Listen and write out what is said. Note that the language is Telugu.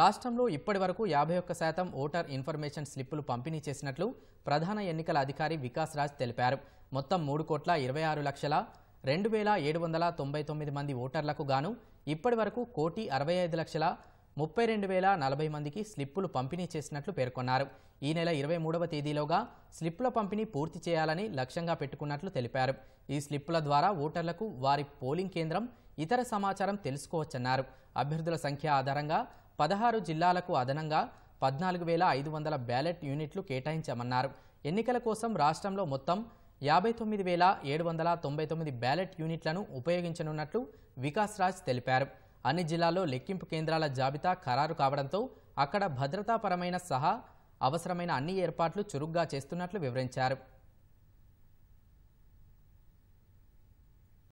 రాష్ట్రంలో ఇప్పటి వరకు యాభై ఒక్క శాతం ఓటర్ ఇన్ఫర్మేషన్ స్లిప్పులు పంపిణీ చేసినట్లు ప్రధాన ఎన్నికల అధికారి వికాస్ రాజ్ తెలిపారు మొత్తం మూడు కోట్ల ఇరవై ఆరు లక్షల రెండు వేల ఏడు వందల తొంభై తొమ్మిది మంది ఓటర్లకు గాను ఇప్పటి వరకు కోటి అరవై ఐదు లక్షల ముప్పై రెండు వేల నలభై మందికి స్లిప్పులు పంపిణీ చేసినట్లు పేర్కొన్నారు ఈ నెల ఇరవై మూడవ తేదీలోగా స్లిప్పుల పంపిణీ పూర్తి చేయాలని లక్ష్యంగా పెట్టుకున్నట్లు తెలిపారు ఈ స్లిప్పుల ద్వారా ఓటర్లకు వారి పోలింగ్ కేంద్రం ఇతర సమాచారం తెలుసుకోవచ్చన్నారు అభ్యర్థుల సంఖ్య ఆధారంగా పదహారు జిల్లాలకు అదనంగా పద్నాలుగు వేల ఐదు వందల బ్యాలెట్ యూనిట్లు కేటాయించామన్నారు ఎన్నికల కోసం రాష్ట్రంలో మొత్తం యాభై తొమ్మిది వేల ఏడు వందల తొంభై తొమ్మిది బ్యాలెట్ యూనిట్లను ఉపయోగించనున్నట్లు వికాస్ రాజ్ తెలిపారు అన్ని జిల్లాల్లో లెక్కింపు కేంద్రాల జాబితా ఖరారు కావడంతో అక్కడ భద్రతాపరమైన సహా అవసరమైన అన్ని ఏర్పాట్లు చురుగ్గా చేస్తున్నట్లు వివరించారు